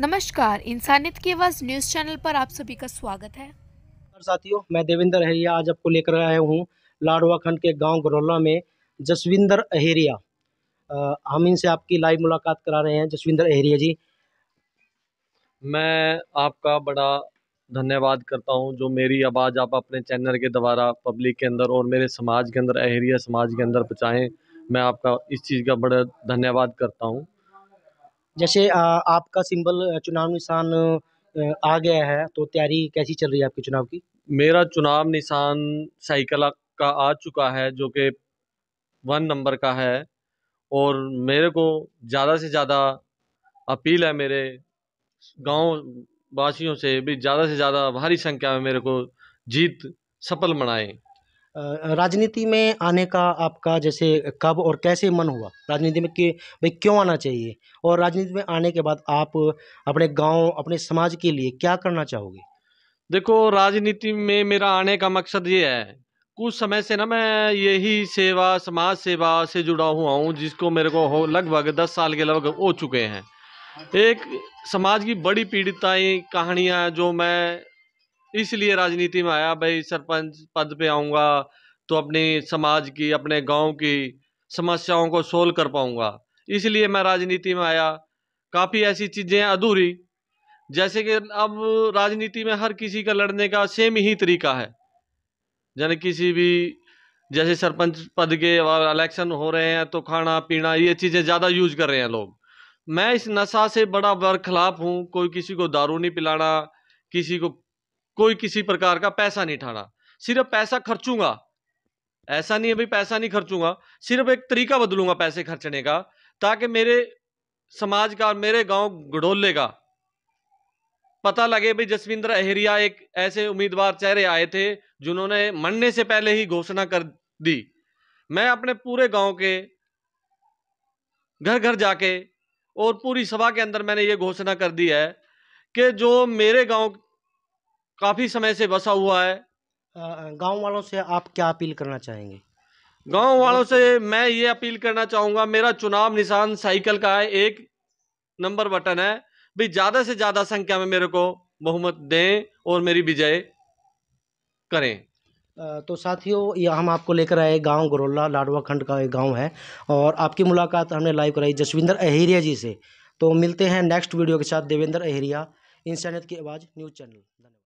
नमस्कार इंसानियत की आवाज़ न्यूज़ चैनल पर आप सभी का स्वागत है साथियों मैं देवेंद्र अहिरिया आज आपको लेकर आया हूँ लाडवा खंड के गांव गरोला में जसविंदर अहेरिया हम इनसे आपकी लाइव मुलाकात करा रहे हैं जसविंदर अहेरिया जी मैं आपका बड़ा धन्यवाद करता हूं जो मेरी आवाज़ आप अपने चैनल के द्वारा पब्लिक के अंदर और मेरे समाज के अंदर अहेरिया समाज के अंदर पहुँचाएँ मैं आपका इस चीज़ का बड़ा धन्यवाद करता हूँ जैसे आ, आपका सिंबल चुनाव निशान आ गया है तो तैयारी कैसी चल रही है आपके चुनाव की मेरा चुनाव निशान साइकिल का आ चुका है जो कि वन नंबर का है और मेरे को ज़्यादा से ज़्यादा अपील है मेरे गांव वासियों से भी ज़्यादा से ज़्यादा भारी संख्या में मेरे को जीत सफल बनाएं राजनीति में आने का आपका जैसे कब और कैसे मन हुआ राजनीति में कि भाई क्यों आना चाहिए और राजनीति में आने के बाद आप अपने गांव अपने समाज के लिए क्या करना चाहोगे देखो राजनीति में मेरा आने का मकसद ये है कुछ समय से ना मैं यही सेवा समाज सेवा से जुड़ा हुआ हूँ जिसको मेरे को हो लगभग दस साल के लगभग हो चुके हैं एक समाज की बड़ी पीड़िताएँ कहानियाँ जो मैं इसलिए राजनीति में आया भाई सरपंच पद पे आऊँगा तो अपने समाज की अपने गांव की समस्याओं को सोल्व कर पाऊँगा इसलिए मैं राजनीति में आया काफ़ी ऐसी चीज़ें अधूरी जैसे कि अब राजनीति में हर किसी का लड़ने का सेम ही तरीका है यानी किसी भी जैसे सरपंच पद के इलेक्शन हो रहे हैं तो खाना पीना ये चीज़ें ज़्यादा यूज कर रहे हैं लोग मैं इस नशा से बड़ा बरखिलाफ हूँ कोई किसी को दारू नहीं पिलाना किसी को कोई किसी प्रकार का पैसा नहीं ठाना सिर्फ पैसा खर्चूंगा ऐसा नहीं है भाई पैसा नहीं खर्चूंगा सिर्फ एक तरीका बदलूंगा पैसे खर्चने का ताकि मेरे समाज का और मेरे गांव गढ़ोले का पता लगे भाई जसविंदर अहरिया एक ऐसे उम्मीदवार चेहरे आए थे जिन्होंने मरने से पहले ही घोषणा कर दी मैं अपने पूरे गांव के घर घर जाके और पूरी सभा के अंदर मैंने ये घोषणा कर दी है कि जो मेरे गांव काफ़ी समय से बसा हुआ है गांव वालों से आप क्या अपील करना चाहेंगे गांव वालों से मैं ये अपील करना चाहूँगा मेरा चुनाव निशान साइकिल का है एक नंबर बटन है भी ज़्यादा से ज़्यादा संख्या में मेरे को बहुमत दें और मेरी विजय करें तो साथियों ये हम आपको लेकर आए गांव गोरोला लाडवा खंड का एक गांव है और आपकी मुलाकात हमने लाइव कराई जसविंदर अहिरिया जी से तो मिलते हैं नेक्स्ट वीडियो के साथ देवेंद्र अहिरिया इंसानियत की आवाज़ न्यूज़ चैनल